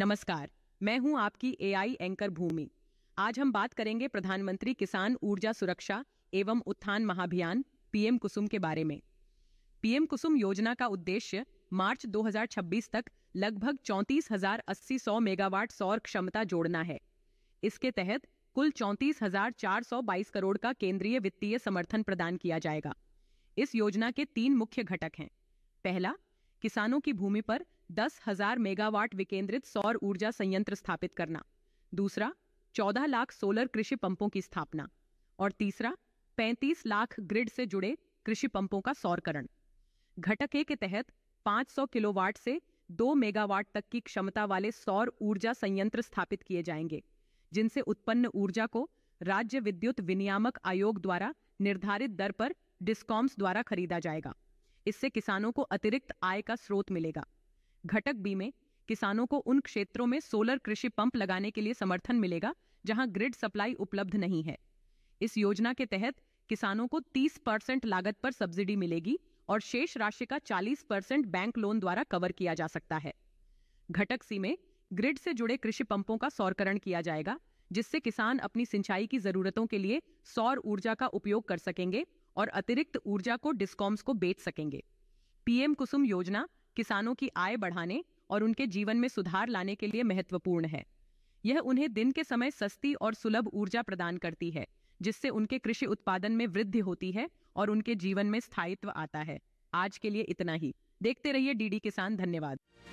नमस्कार मैं हूं आपकी एआई एंकर भूमि आज हम बात करेंगे प्रधानमंत्री किसान ऊर्जा सुरक्षा एवं उत्थान महाभियान पीएम कुसुम के बारे में पीएम कुसुम योजना का उद्देश्य मार्च 2026 तक लगभग चौंतीस हजार अस्सी सौ मेगावाट सौर क्षमता जोड़ना है इसके तहत कुल चौंतीस हजार चार सौ बाईस करोड़ का केंद्रीय वित्तीय समर्थन प्रदान किया जाएगा इस योजना के तीन मुख्य घटक हैं पहला किसानों की भूमि पर दस हजार मेगावाट विकेंद्रित सौर ऊर्जा संयंत्र स्थापित करना दूसरा चौदह लाख सोलर कृषि पंपों की स्थापना और तीसरा पैंतीस लाख ग्रिड से जुड़े कृषि पंपों का सौरकरण घटक ए के तहत 500 किलोवाट से 2 मेगावाट तक की क्षमता वाले सौर ऊर्जा संयंत्र स्थापित किए जाएंगे जिनसे उत्पन्न ऊर्जा को राज्य विद्युत विनियामक आयोग द्वारा निर्धारित दर पर डिस्कॉम्स द्वारा खरीदा जाएगा इससे किसानों को अतिरिक्त आय का स्रोत मिलेगा घटक बी में किसानों को उन क्षेत्रों में सोलर कृषि पंप लगाने के लिए समर्थन मिलेगा जहां ग्रिड सप्लाई उपलब्ध नहीं है इस योजना के तहत किसानों को 30 परसेंट लागत पर सब्सिडी मिलेगी और शेष राशि का 40 परसेंट बैंक लोन द्वारा कवर किया जा सकता है घटक सी में ग्रिड से जुड़े कृषि पंपों का सौरकरण किया जाएगा जिससे किसान अपनी सिंचाई की जरूरतों के लिए सौर ऊर्जा का उपयोग कर सकेंगे और अतिरिक्त ऊर्जा को डिस्कॉम्स को बेच सकेंगे पीएम कुसुम योजना किसानों की आय बढ़ाने और उनके जीवन में सुधार लाने के लिए महत्वपूर्ण है यह उन्हें दिन के समय सस्ती और सुलभ ऊर्जा प्रदान करती है जिससे उनके कृषि उत्पादन में वृद्धि होती है और उनके जीवन में स्थायित्व आता है आज के लिए इतना ही देखते रहिए डीडी किसान धन्यवाद